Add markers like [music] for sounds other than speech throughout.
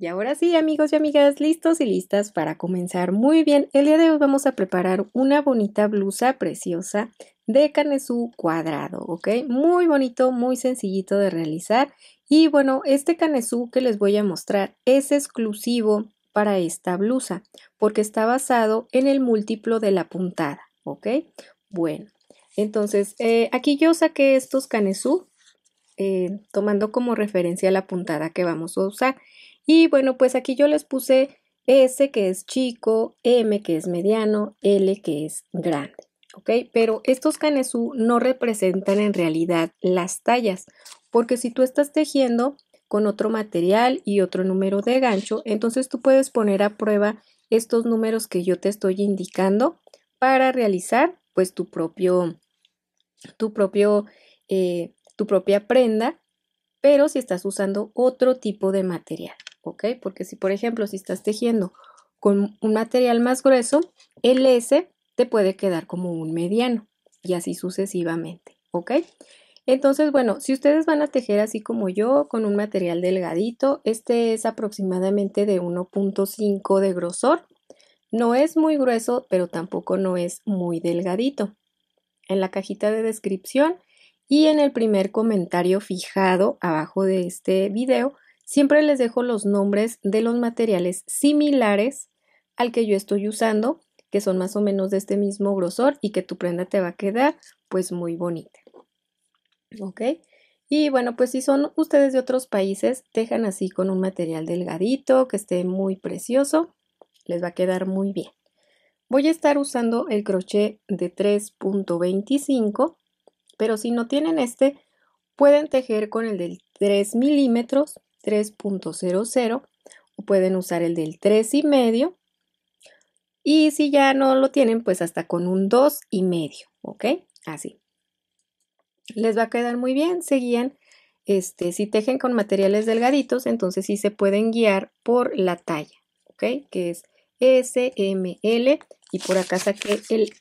Y ahora sí, amigos y amigas, listos y listas para comenzar. Muy bien, el día de hoy vamos a preparar una bonita blusa preciosa de canesú cuadrado, ¿ok? Muy bonito, muy sencillito de realizar. Y bueno, este canesú que les voy a mostrar es exclusivo para esta blusa porque está basado en el múltiplo de la puntada, ¿ok? Bueno, entonces eh, aquí yo saqué estos canesú eh, tomando como referencia la puntada que vamos a usar. Y bueno, pues aquí yo les puse S que es chico, M que es mediano, L que es grande. ¿Ok? Pero estos canesú no representan en realidad las tallas, porque si tú estás tejiendo con otro material y otro número de gancho, entonces tú puedes poner a prueba estos números que yo te estoy indicando para realizar pues tu propio, tu propio, eh, tu propia prenda, pero si estás usando otro tipo de material. ¿ok? Porque si, por ejemplo, si estás tejiendo con un material más grueso, el S te puede quedar como un mediano y así sucesivamente, ¿ok? Entonces, bueno, si ustedes van a tejer así como yo, con un material delgadito, este es aproximadamente de 1.5 de grosor. No es muy grueso, pero tampoco no es muy delgadito. En la cajita de descripción y en el primer comentario fijado abajo de este video, Siempre les dejo los nombres de los materiales similares al que yo estoy usando, que son más o menos de este mismo grosor y que tu prenda te va a quedar pues muy bonita. ¿Ok? Y bueno, pues si son ustedes de otros países, tejan así con un material delgadito, que esté muy precioso, les va a quedar muy bien. Voy a estar usando el crochet de 3.25, pero si no tienen este, pueden tejer con el del 3 milímetros 3.00 o pueden usar el del 3 y medio y si ya no lo tienen, pues hasta con un 2 y medio, ¿ok? Así. Les va a quedar muy bien, seguían. Este, si tejen con materiales delgaditos, entonces sí se pueden guiar por la talla, ¿ok? Que es SML y por acá saqué el,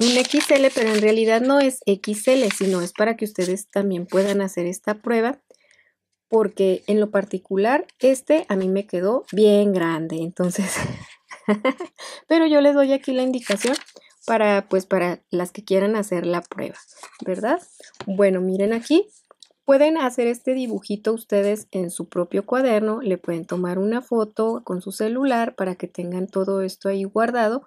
un XL, pero en realidad no es XL, sino es para que ustedes también puedan hacer esta prueba porque en lo particular este a mí me quedó bien grande, entonces, [laughs] pero yo les doy aquí la indicación para pues para las que quieran hacer la prueba, ¿verdad? Bueno, miren aquí, Pueden hacer este dibujito ustedes en su propio cuaderno, le pueden tomar una foto con su celular para que tengan todo esto ahí guardado,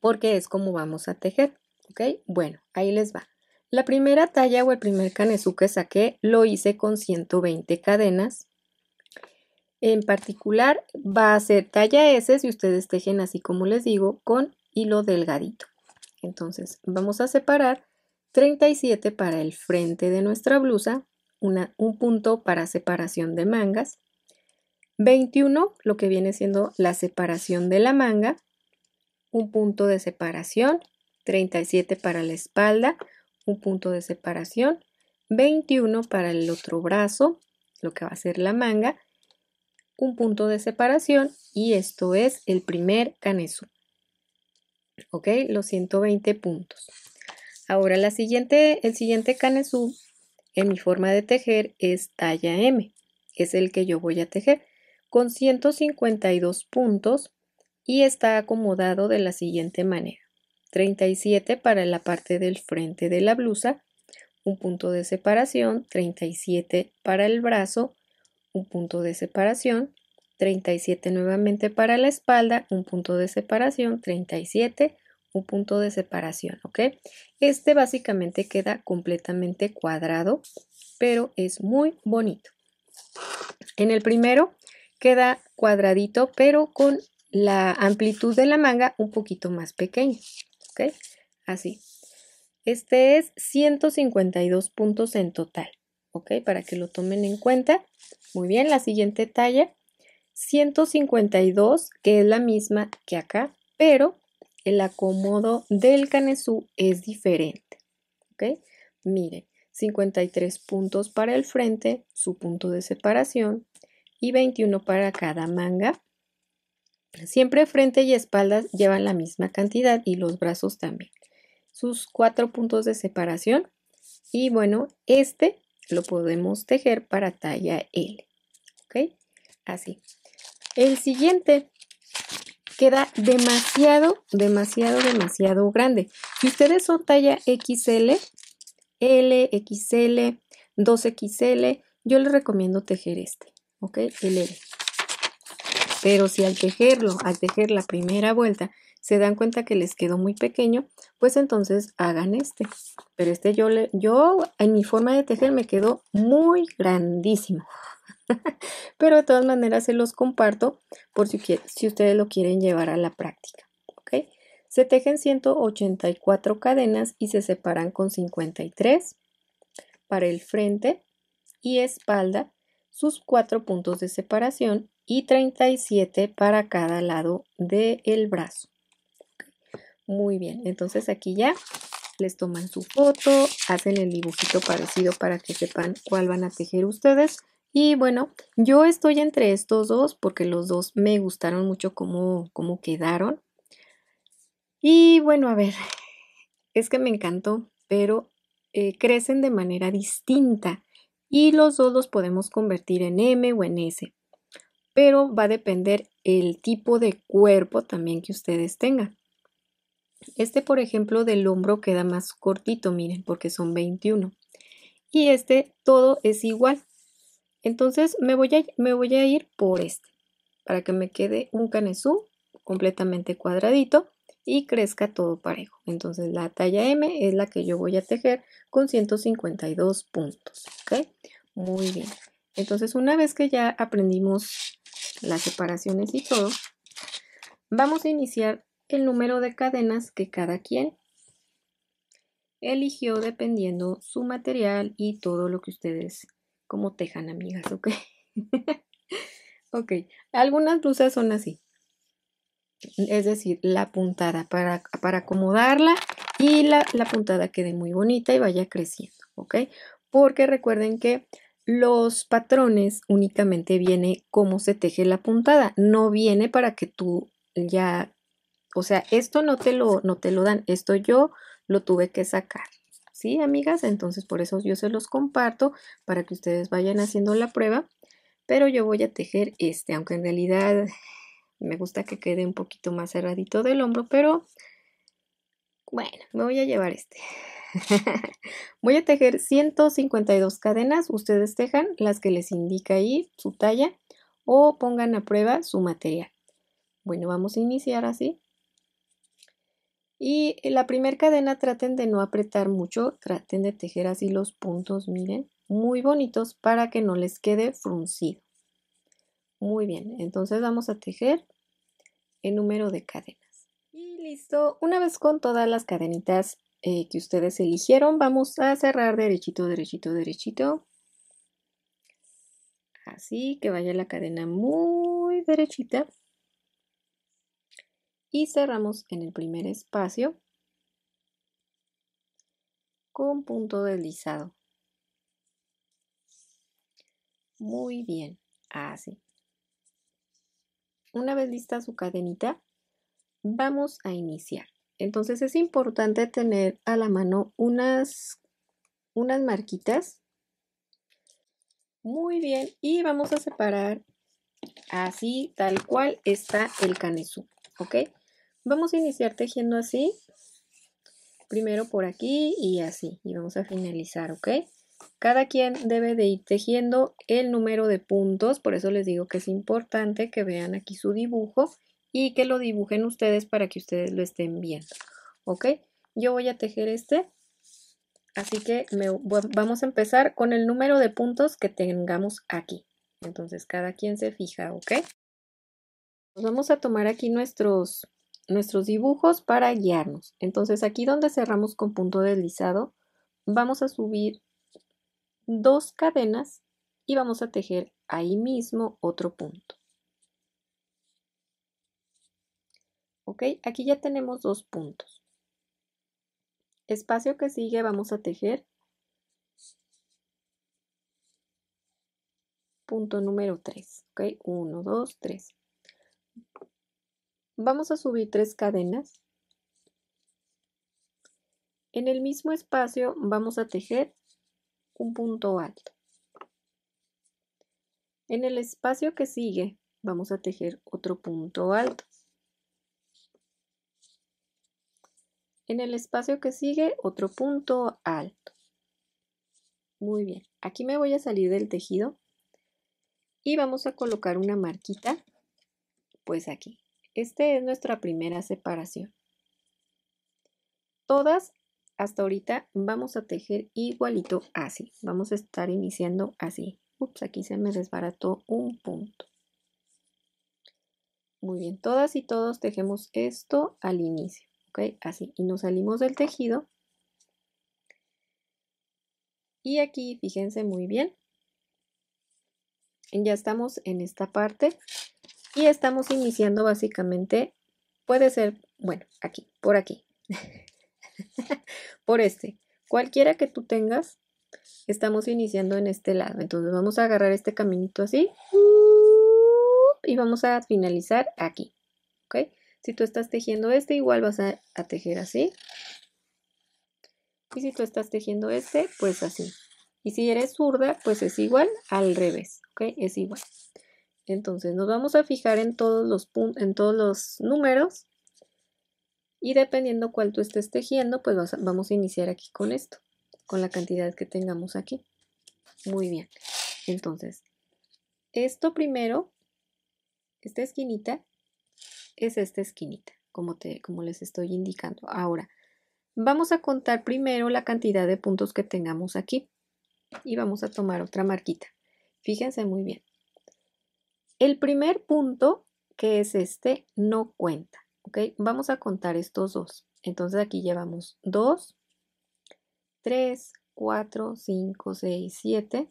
porque es como vamos a tejer, ¿ok? Bueno, ahí les va. La primera talla o el primer canesú que saqué lo hice con 120 cadenas. En particular va a ser talla S si ustedes tejen así como les digo con hilo delgadito. Entonces vamos a separar 37 para el frente de nuestra blusa, un punto para separación de mangas, 21 lo que viene siendo la separación de la manga, un punto de separación, 37 para la espalda, un punto de separación, 21 para el otro brazo, lo que va a ser la manga, un punto de separación y esto es el primer canesú, ¿Ok? Los 120 puntos. Ahora la siguiente, el siguiente canesú en mi forma de tejer es talla M. Es el que yo voy a tejer con 152 puntos y está acomodado de la siguiente manera. 37 para la parte del frente de la blusa, un punto de separación, 37 para el brazo, un punto de separación, 37 nuevamente para la espalda, un punto de separación, 37, un punto de separación, ¿ok? Este básicamente queda completamente cuadrado, pero es muy bonito. En el primero queda cuadradito, pero con la amplitud de la manga un poquito más pequeña. Así. Este es 152 puntos en total, ¿ok? Para que lo tomen en cuenta. Muy bien, la siguiente talla, 152, que es la misma que acá, pero el acomodo del canesú es diferente, ¿ok? Miren, 53 puntos para el frente, su punto de separación, y 21 para cada manga. Siempre frente y espaldas llevan la misma cantidad y los brazos también. Sus cuatro puntos de separación. Y bueno, este lo podemos tejer para talla L. ¿Ok? Así. El siguiente queda demasiado, demasiado, demasiado grande. Si ustedes son talla XL, L, XL, 2XL, yo les recomiendo tejer este. ¿Ok? El L. Pero si al tejerlo, al tejer la primera vuelta, se dan cuenta que les quedó muy pequeño, pues entonces hagan este. Pero este yo, yo en mi forma de tejer me quedó muy grandísimo. [laughs] Pero de todas maneras se los comparto por si, ustedes lo quieren llevar a la práctica. Se tejen 184 cadenas y se separan con 53 para el frente y espalda, sus cuatro puntos de separación y 37 para cada lado del brazo. Muy bien, entonces aquí ya les toman su foto, hacen el dibujito parecido para que sepan cuál van a tejer ustedes. Y bueno, yo estoy entre estos dos porque los dos me gustaron mucho cómo, cómo quedaron. Y bueno, a ver, es que me encantó, pero eh, crecen de manera distinta y los dos los podemos convertir en M o en S pero va a depender el tipo de cuerpo también que ustedes tengan. Este, por ejemplo, del hombro queda más cortito, miren, porque son 21. Y este todo es igual. Entonces me voy a, me voy a ir por este, para que me quede un canesú completamente cuadradito y crezca todo parejo. Entonces la talla M es la que yo voy a tejer con 152 puntos. Muy bien. Entonces una vez que ya aprendimos las separaciones y todo, vamos a iniciar el número de cadenas que cada quien eligió dependiendo su material y todo lo que ustedes como tejan, amigas, ¿ok? [laughs] ok, algunas blusas son así, es decir, la puntada para, para acomodarla y la, la puntada quede muy bonita y vaya creciendo, ¿ok? Porque recuerden que los patrones únicamente viene como se teje la puntada, no viene para que tú ya, o sea, esto no te lo, no te lo dan, esto yo lo tuve que sacar. ¿Sí, amigas? Entonces por eso yo se los comparto para que ustedes vayan haciendo la prueba. Pero yo voy a tejer este, aunque en realidad me gusta que quede un poquito más cerradito del hombro, pero bueno, me voy a llevar este. [laughs] Voy a tejer 152 cadenas, ustedes tejan las que les indica ahí su talla o pongan a prueba su material. Bueno, vamos a iniciar así. Y la primera cadena traten de no apretar mucho, traten de tejer así los puntos, miren, muy bonitos para que no les quede fruncido. Muy bien, entonces vamos a tejer el número de cadenas. Y listo, una vez con todas las cadenitas eh, que ustedes eligieron. Vamos a cerrar derechito, derechito, derechito. Así que vaya la cadena muy derechita. Y cerramos en el primer espacio con punto deslizado. Muy bien, así. Una vez lista su cadenita, vamos a iniciar. Entonces es importante tener a la mano unas, marquitas. Muy bien, y vamos a separar así tal cual está el canesú, ¿ok? Vamos a iniciar tejiendo así, primero por aquí y así, y vamos a finalizar, ¿ok? Cada quien debe de ir tejiendo el número de puntos, por eso les digo que es importante que vean aquí su dibujo y que lo dibujen ustedes para que ustedes lo estén viendo. ¿Ok? Yo voy a tejer este. Así que vamos a empezar con el número de puntos que tengamos aquí. Entonces cada quien se fija, ¿ok? Nos vamos a tomar aquí nuestros, nuestros dibujos para guiarnos. Entonces aquí donde cerramos con punto deslizado, vamos a subir dos cadenas y vamos a tejer ahí mismo otro punto. ¿Ok? Aquí ya tenemos dos puntos. Espacio que sigue vamos a tejer punto número 3, ¿ok? 1, 2, 3. Vamos a subir tres cadenas. En el mismo espacio vamos a tejer un punto alto. En el espacio que sigue vamos a tejer otro punto alto. En el espacio que sigue, otro punto alto. Muy bien, aquí me voy a salir del tejido y vamos a colocar una marquita, pues aquí. Esta es nuestra primera separación. Todas hasta ahorita vamos a tejer igualito así. Vamos a estar iniciando así. Ups, aquí se me desbarató un punto. Muy bien, todas y todos tejemos esto al inicio. ¿ok? Así, y nos salimos del tejido. Y aquí, fíjense muy bien, ya estamos en esta parte y estamos iniciando básicamente, puede ser, bueno, aquí, por aquí, [laughs] por este, cualquiera que tú tengas, estamos iniciando en este lado. Entonces vamos a agarrar este caminito así y vamos a finalizar aquí, ¿ok? Si tú estás tejiendo este, igual vas a, tejer así. Y si tú estás tejiendo este, pues así. Y si eres zurda, pues es igual al revés, ¿ok? Es igual. Entonces nos vamos a fijar en todos los, en todos los números y dependiendo cuál tú estés tejiendo, pues vamos a iniciar aquí con esto, con la cantidad que tengamos aquí. Muy bien. Entonces, esto primero, esta esquinita, es esta esquinita, como, te, como les estoy indicando. Ahora, vamos a contar primero la cantidad de puntos que tengamos aquí y vamos a tomar otra marquita. Fíjense muy bien. El primer punto, que es este, no cuenta. Vamos a contar estos dos. Entonces aquí llevamos 2, 3, 4, 5, 6, 7,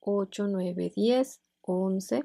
8, 9, 10, 11,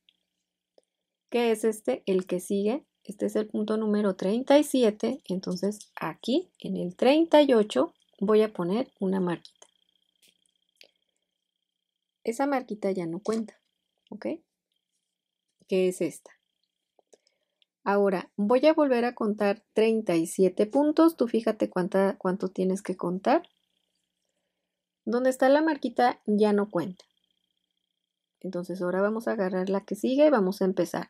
¿Qué es este, el que sigue. Este es el punto número 37. Entonces aquí en el 38 voy a poner una marquita. Esa marquita ya no cuenta, ¿ok? ¿Qué es esta. Ahora voy a volver a contar 37 puntos. Tú fíjate cuánta, cuánto tienes que contar. Donde está la marquita ya no cuenta. Entonces ahora vamos a agarrar la que sigue y vamos a empezar.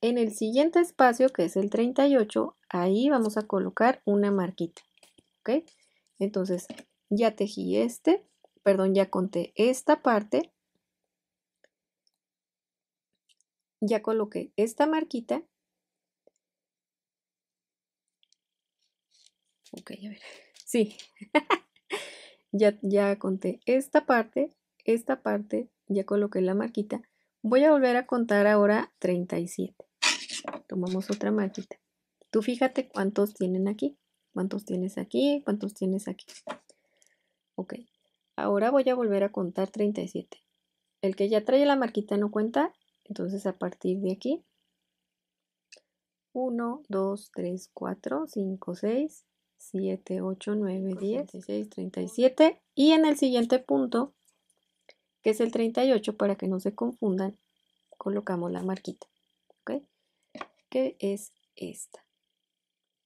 En el siguiente espacio, que es el 38, ahí vamos a colocar una marquita. ¿Ok? Entonces, ya tejí este, perdón, ya conté esta parte. Ya coloqué esta marquita. Ok, a ver. [laughs] Sí. [laughs] ya, ya conté esta parte, esta parte, ya coloqué la marquita. Voy a volver a contar ahora 37 tomamos otra marquita. Tú fíjate cuántos tienen aquí, cuántos tienes aquí, cuántos tienes aquí. Ok, ahora voy a volver a contar 37. El que ya trae la marquita no cuenta, entonces a partir de aquí. 1, 2, 3, 4, 5, 6, 7, 8, 9, 10, 16, 37. Y en el siguiente punto, que es el 38, para que no se confundan, colocamos la marquita. ¿okay? que es esta,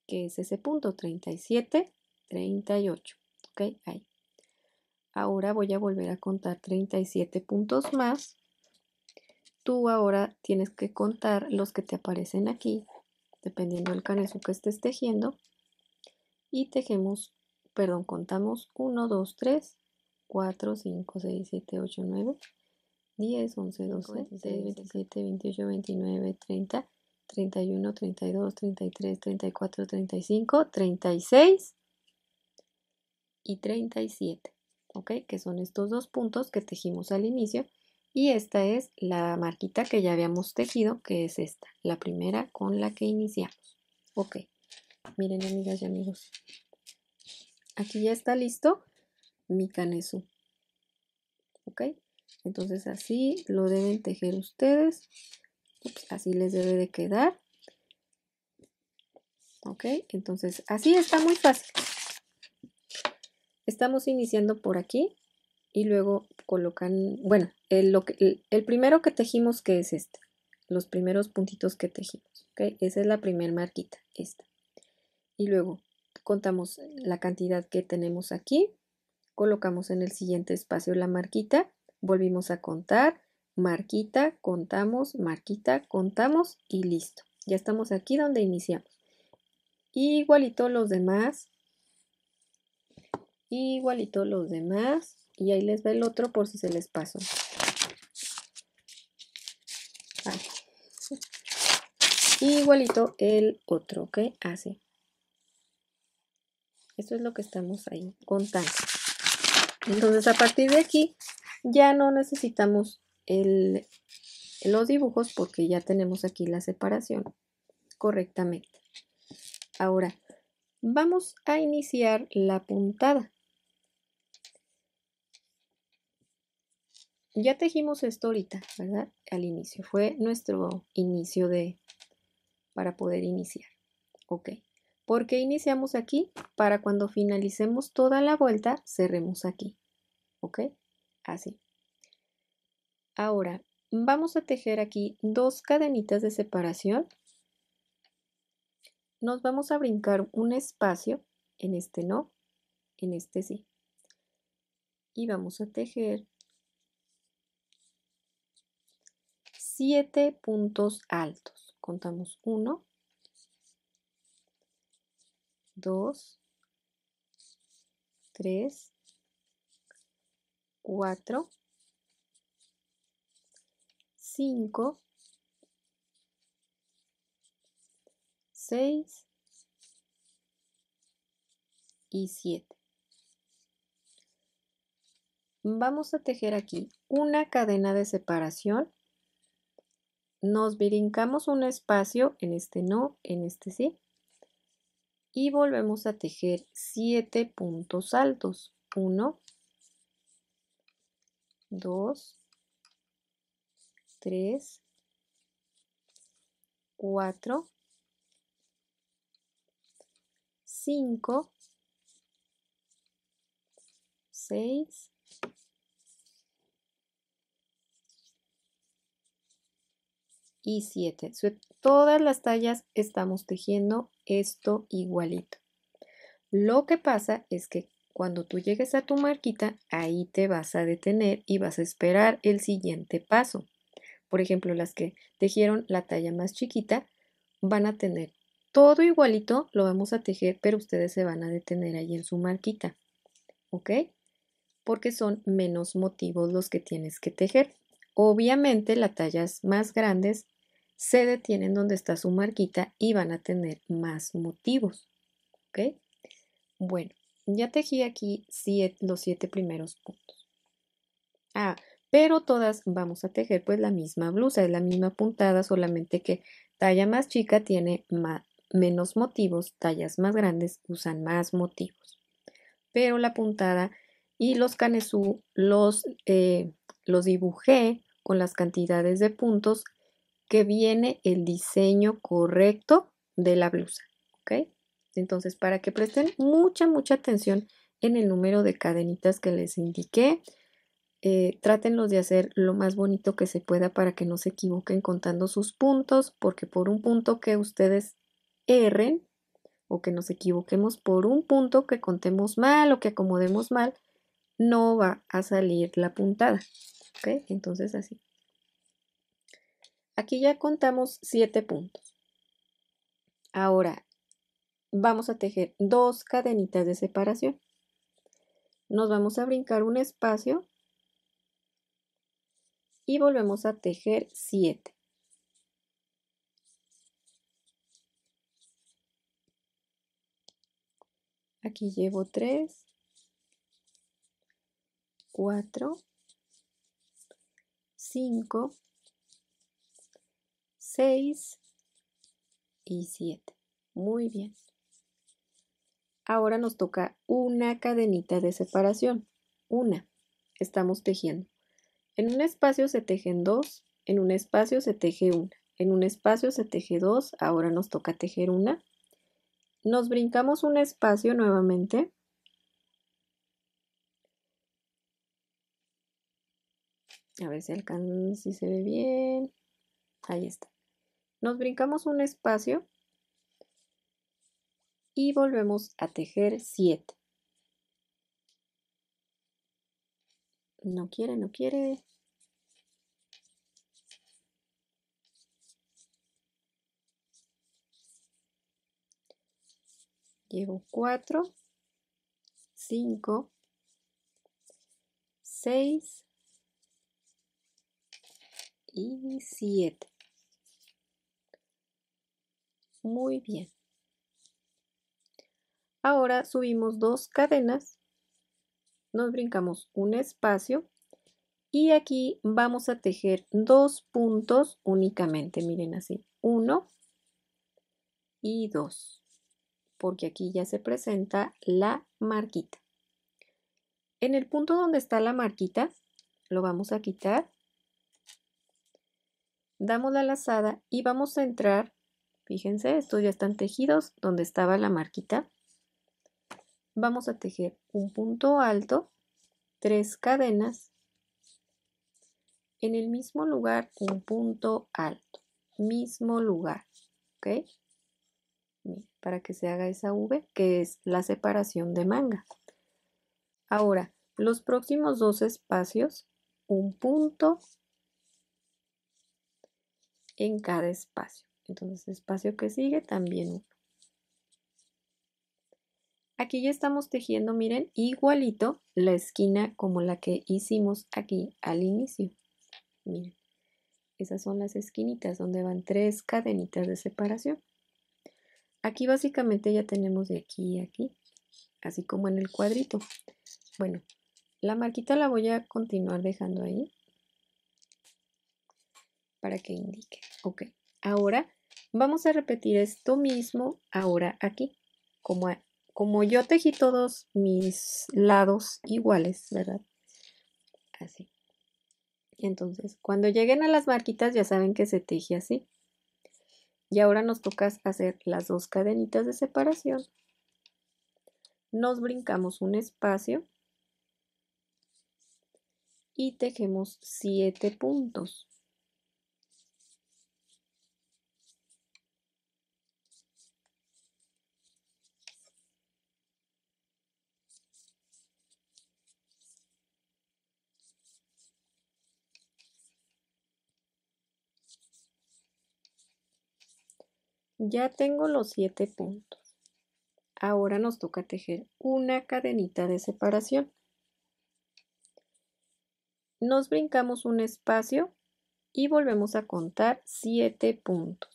que es ese punto 37, 38. ¿Ok? Ahí. Ahora voy a volver a contar 37 puntos más. Tú ahora tienes que contar los que te aparecen aquí, dependiendo del caneso que estés tejiendo. Y tejemos, perdón, contamos 1, 2, 3, 4, 5, 6, 7, 8, 9, 10, 11, 12, 16, 17, 28, 29, 30. 31, 32, 33, 34, 35, 36 y 37, ¿ok? Que son estos dos puntos que tejimos al inicio y esta es la marquita que ya habíamos tejido, que es esta, la primera con la que iniciamos, ¿ok? Miren amigas y amigos, aquí ya está listo mi canesú, ¿ok? Entonces así lo deben tejer ustedes pues, así les debe de quedar. Ok, entonces así está muy fácil. Estamos iniciando por aquí y luego colocan, bueno, el, lo el, primero que tejimos que es este, los primeros puntitos que tejimos, ok, esa es la primera marquita, esta. Y luego contamos la cantidad que tenemos aquí, colocamos en el siguiente espacio la marquita, volvimos a contar, marquita, contamos, marquita, contamos y listo. Ya estamos aquí donde iniciamos. Igualito los demás. Igualito los demás. Y ahí les va el otro por si se les pasó. Igualito el otro, ¿ok? hace Esto es lo que estamos ahí contando. Entonces a partir de aquí ya no necesitamos los dibujos porque ya tenemos aquí la separación correctamente. Ahora, vamos a iniciar la puntada. Ya tejimos esto ahorita, ¿verdad? Al inicio. Fue nuestro inicio de... para poder iniciar. Ok. Porque iniciamos aquí? Para cuando finalicemos toda la vuelta, cerremos aquí. ¿Ok? Así. Ahora, vamos a tejer aquí dos cadenitas de separación. Nos vamos a brincar un espacio, en este no, en este sí. Y vamos a tejer siete puntos altos. Contamos 1, 2, 3, 4, 5, 6 y 7. Vamos a tejer aquí una cadena de separación. Nos brincamos un espacio, en este no, en este sí. Y volvemos a tejer 7 puntos altos. 1, 2, 3, 4, 5, 6, y 7 Todas las tallas estamos tejiendo esto igualito. Lo que pasa es que cuando tú llegues a tu marquita, ahí te vas a detener y vas a esperar el siguiente paso por ejemplo, las que tejieron la talla más chiquita, van a tener todo igualito, lo vamos a tejer, pero ustedes se van a detener ahí en su marquita, ¿ok? Porque son menos motivos los que tienes que tejer. Obviamente las tallas más grandes se detienen donde está su marquita y van a tener más motivos, ¿ok? Bueno, ya tejí aquí los siete primeros puntos. Ah, pero todas vamos a tejer pues la misma blusa, es la misma puntada, solamente que talla más chica tiene menos motivos, tallas más grandes usan más motivos. Pero la puntada y los canesú los, eh, los dibujé con las cantidades de puntos que viene el diseño correcto de la blusa, Entonces, para que presten mucha, mucha atención en el número de cadenitas que les indiqué, eh, de hacer lo más bonito que se pueda para que no se equivoquen contando sus puntos, porque por un punto que ustedes erren o que nos equivoquemos por un punto que contemos mal o que acomodemos mal, no va a salir la puntada. Entonces así. Aquí ya contamos siete puntos. Ahora vamos a tejer dos cadenitas de separación. Nos vamos a brincar un espacio y volvemos a tejer 7. Aquí llevo 3, 4, 5, 6 y 7. Muy bien. Ahora nos toca una cadenita de separación. Una. Estamos tejiendo. En un espacio se tejen dos, en un espacio se teje una, en un espacio se teje dos, ahora nos toca tejer una. Nos brincamos un espacio nuevamente. A ver si alcanza, si se ve bien. Ahí está. Nos brincamos un espacio y volvemos a tejer 7. No quiere, no quiere. Llevo 4, 5, 6 y 7. Muy bien. Ahora subimos dos cadenas nos brincamos un espacio y aquí vamos a tejer dos puntos únicamente, miren así, uno y dos, porque aquí ya se presenta la marquita. En el punto donde está la marquita, lo vamos a quitar, damos la lazada y vamos a entrar, fíjense, estos ya están tejidos donde estaba la marquita, vamos a tejer un punto alto, tres cadenas, en el mismo lugar un punto alto, mismo lugar, ¿ok? Para que se haga esa V, que es la separación de manga. Ahora, los próximos dos espacios, un punto en cada espacio. Entonces, espacio que sigue también Aquí ya estamos tejiendo, miren, igualito la esquina como la que hicimos aquí al inicio. Miren, esas son las esquinitas donde van tres cadenitas de separación. Aquí básicamente ya tenemos de aquí a aquí, así como en el cuadrito. Bueno, la marquita la voy a continuar dejando ahí para que indique. Ok, ahora vamos a repetir esto mismo ahora aquí, como como yo tejí todos mis lados iguales, ¿verdad? Así. Entonces, cuando lleguen a las marquitas ya saben que se teje así. Y ahora nos toca hacer las dos cadenitas de separación. Nos brincamos un espacio y tejemos siete puntos. Ya tengo los siete puntos. Ahora nos toca tejer una cadenita de separación. Nos brincamos un espacio y volvemos a contar siete puntos.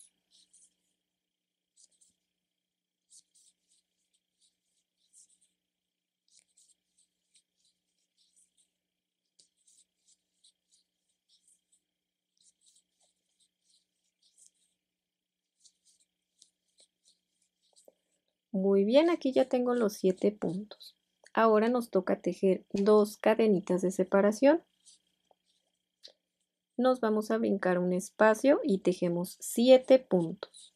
Muy bien, aquí ya tengo los siete puntos. Ahora nos toca tejer dos cadenitas de separación. Nos vamos a brincar un espacio y tejemos 7 puntos.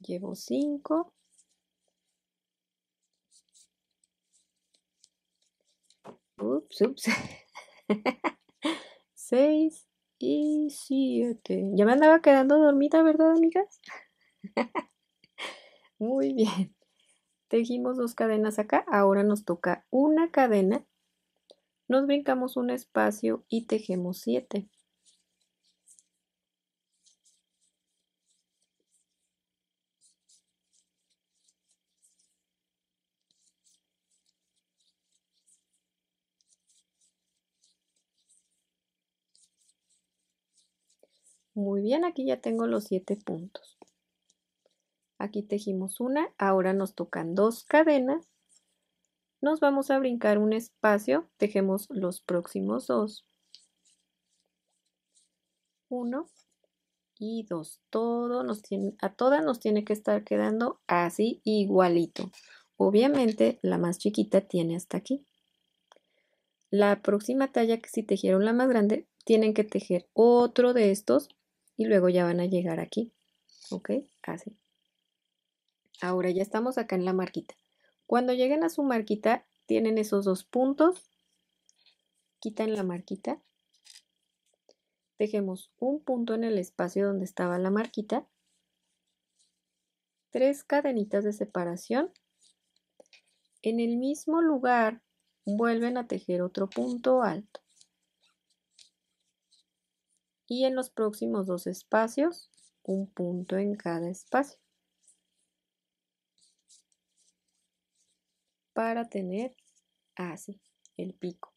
Llevo 5 6 [laughs] y 7. Ya me andaba quedando dormida, ¿verdad, amigas? [laughs] Muy bien. Tejimos dos cadenas acá, ahora nos toca una cadena. Nos brincamos un espacio y tejemos 7. Muy bien, aquí ya tengo los siete puntos. Aquí tejimos una, ahora nos tocan dos cadenas. Nos vamos a brincar un espacio, tejemos los próximos dos. Uno y dos. Todo nos tiene, a todas nos tiene que estar quedando así igualito. Obviamente la más chiquita tiene hasta aquí. La próxima talla que si tejieron la más grande, tienen que tejer otro de estos y luego ya van a llegar aquí, ¿ok? Así. Ahora ya estamos acá en la marquita. Cuando lleguen a su marquita, tienen esos dos puntos, quitan la marquita, dejemos un punto en el espacio donde estaba la marquita, tres cadenitas de separación, en el mismo lugar vuelven a tejer otro punto alto y en los próximos dos espacios un punto en cada espacio para tener así el pico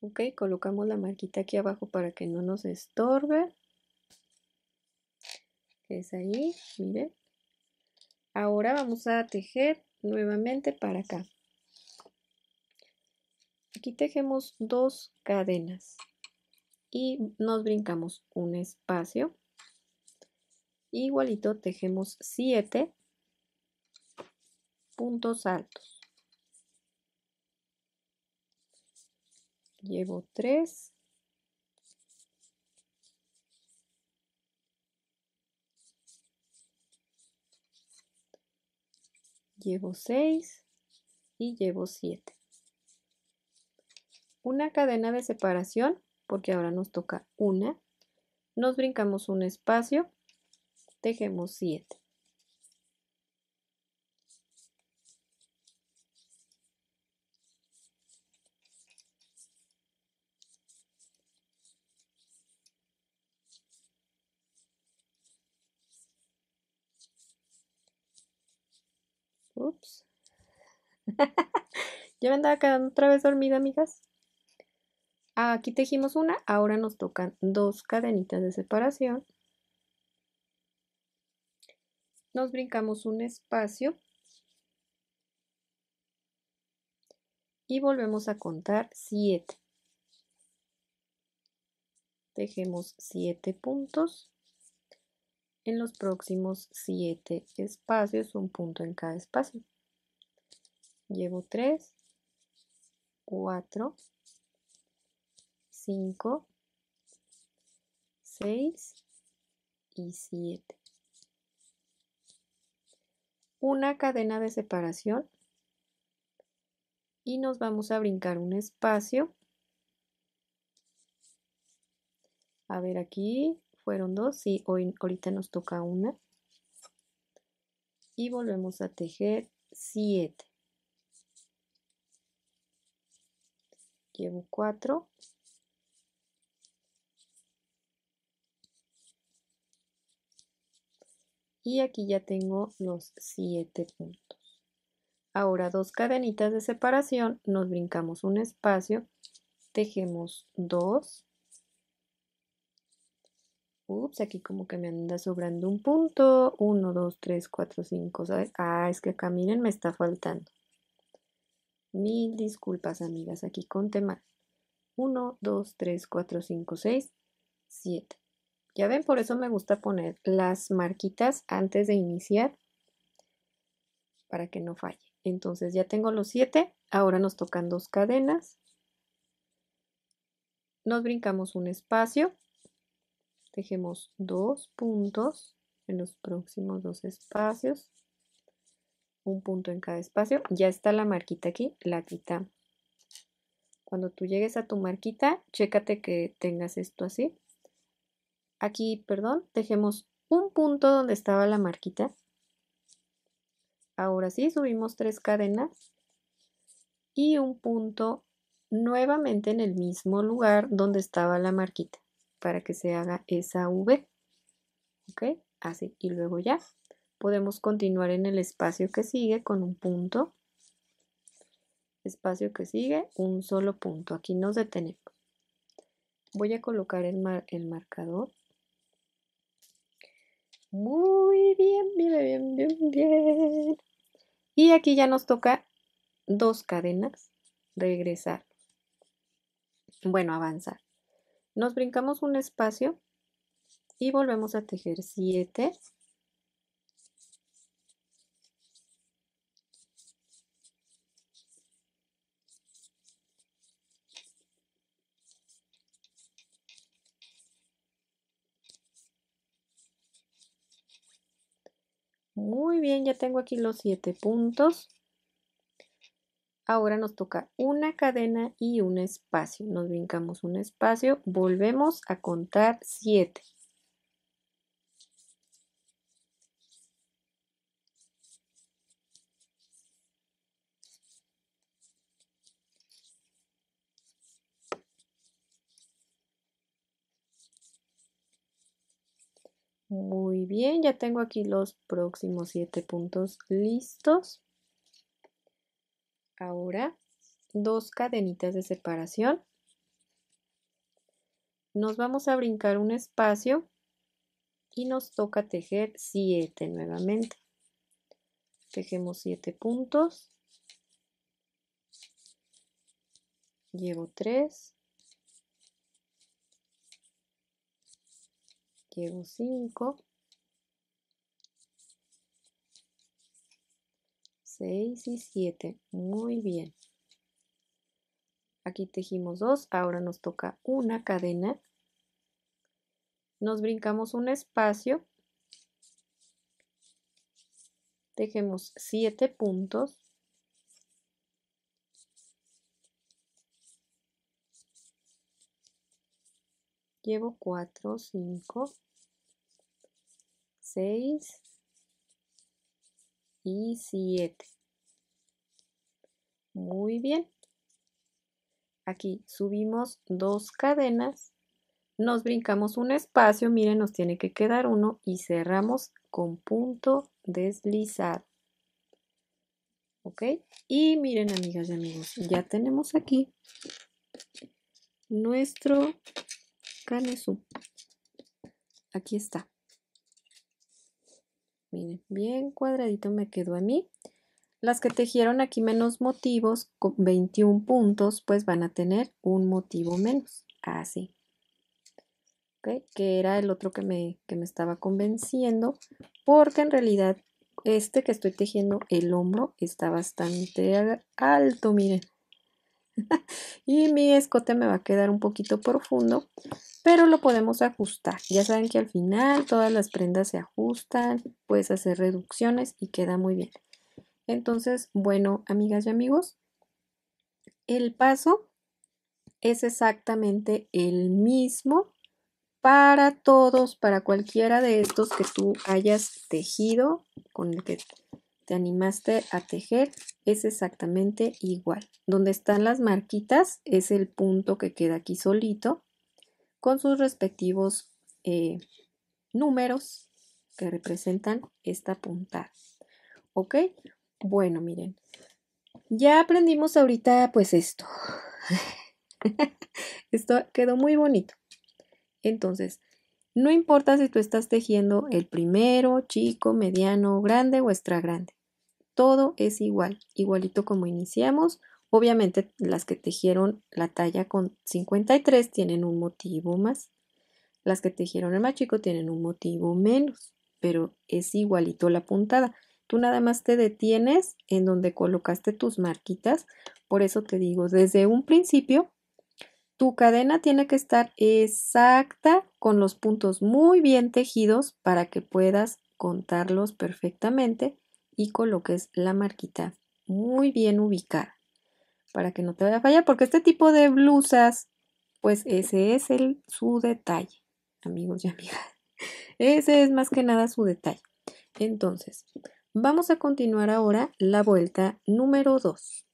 ok colocamos la marquita aquí abajo para que no nos estorbe es ahí miren ahora vamos a tejer nuevamente para acá aquí tejemos dos cadenas y nos brincamos un espacio. Igualito tejemos 7 puntos altos. Llevo 3. Llevo 6 y llevo 7. Una cadena de separación porque ahora nos toca una. Nos brincamos un espacio, tejemos 7. Ups. [laughs] ya me andaba quedando otra vez dormida, amigas. Aquí tejimos una, ahora nos tocan dos cadenitas de separación. Nos brincamos un espacio. Y volvemos a contar siete. Tejemos siete puntos. En los próximos siete espacios, un punto en cada espacio. Llevo 3, 4, 5, 6 y 7. Una cadena de separación y nos vamos a brincar un espacio. A ver aquí, fueron dos, y hoy, ahorita nos toca una. Y volvemos a tejer 7. Llevo 4, y aquí ya tengo los 7 puntos. Ahora dos cadenitas de separación, nos brincamos un espacio, tejemos 2. Ups, aquí como que me anda sobrando un punto. 1, 2, 3, 4, 5, Ah, es que acá miren, me está faltando. Mil disculpas, amigas, aquí conté mal. 1, 2, 3, 4, 5, 6, 7. Ya ven, por eso me gusta poner las marquitas antes de iniciar para que no falle. Entonces ya tengo los 7, ahora nos tocan dos cadenas. Nos brincamos un espacio, tejemos dos puntos en los próximos dos espacios, un punto en cada espacio. Ya está la marquita aquí, la quitamos. Cuando tú llegues a tu marquita, chécate que tengas esto así aquí, perdón, dejemos un punto donde estaba la marquita. Ahora sí, subimos tres cadenas y un punto nuevamente en el mismo lugar donde estaba la marquita para que se haga esa V. ¿Ok? Así. Y luego ya podemos continuar en el espacio que sigue con un punto. Espacio que sigue, un solo punto. Aquí nos detenemos. Voy a colocar el marcador muy bien, bien, bien, bien, bien. Y aquí ya nos toca dos cadenas, regresar. Bueno, avanzar. Nos brincamos un espacio y volvemos a tejer siete. bien, ya tengo aquí los siete puntos. Ahora nos toca una cadena y un espacio. Nos brincamos un espacio, volvemos a contar siete. Muy bien, ya tengo aquí los próximos siete puntos listos. Ahora, dos cadenitas de separación. Nos vamos a brincar un espacio y nos toca tejer 7 nuevamente. Tejemos 7 puntos. Llevo 3, llevo 5, 6 y 7. Muy bien. Aquí tejimos 2, ahora nos toca una cadena. Nos brincamos un espacio. Tejemos 7 puntos. Llevo 4, 5, 6 y 7. Muy bien. Aquí subimos dos cadenas, nos brincamos un espacio, miren, nos tiene que quedar uno y cerramos con punto deslizado. ¿Ok? Y miren, amigas y amigos, ya tenemos aquí nuestro canesú. Aquí está. Miren, bien cuadradito me quedó a mí. Las que tejieron aquí menos motivos, con 21 puntos, pues van a tener un motivo menos. Así. Que era el otro que me, que me estaba convenciendo, porque en realidad este que estoy tejiendo, el hombro, está bastante alto, miren. [laughs] y mi escote me va a quedar un poquito profundo, pero lo podemos ajustar. Ya saben que al final todas las prendas se ajustan, puedes hacer reducciones y queda muy bien. Entonces, bueno, amigas y amigos, el paso es exactamente el mismo para todos, para cualquiera de estos que tú hayas tejido, con el que te animaste a tejer es exactamente igual. Donde están las marquitas es el punto que queda aquí solito con sus respectivos eh, números que representan esta puntada. ¿Ok? Bueno, miren. Ya aprendimos ahorita pues esto. [laughs] esto quedó muy bonito. Entonces, no importa si tú estás tejiendo el primero, chico, mediano, grande o extra grande todo es igual, igualito como iniciamos. Obviamente las que tejieron la talla con 53 tienen un motivo más. Las que tejieron el más chico tienen un motivo menos, pero es igualito la puntada. Tú nada más te detienes en donde colocaste tus marquitas. Por eso te digo, desde un principio, tu cadena tiene que estar exacta con los puntos muy bien tejidos para que puedas contarlos perfectamente y coloques la marquita muy bien ubicada para que no te vaya a fallar porque este tipo de blusas pues ese es el, su detalle amigos y amigas [laughs] ese es más que nada su detalle entonces vamos a continuar ahora la vuelta número 2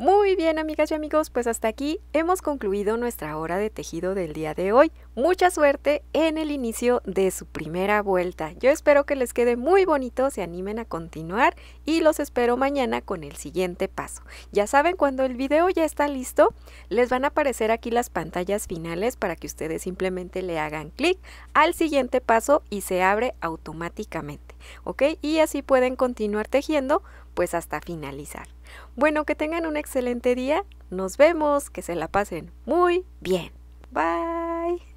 muy bien amigas y amigos, pues hasta aquí hemos concluido nuestra hora de tejido del día de hoy. Mucha suerte en el inicio de su primera vuelta. Yo espero que les quede muy bonito, se animen a continuar y los espero mañana con el siguiente paso. Ya saben, cuando el video ya está listo, les van a aparecer aquí las pantallas finales para que ustedes simplemente le hagan clic al siguiente paso y se abre automáticamente. ¿Ok? Y así pueden continuar tejiendo pues hasta finalizar. Bueno, que tengan un excelente día. Nos vemos. Que se la pasen muy bien. Bye.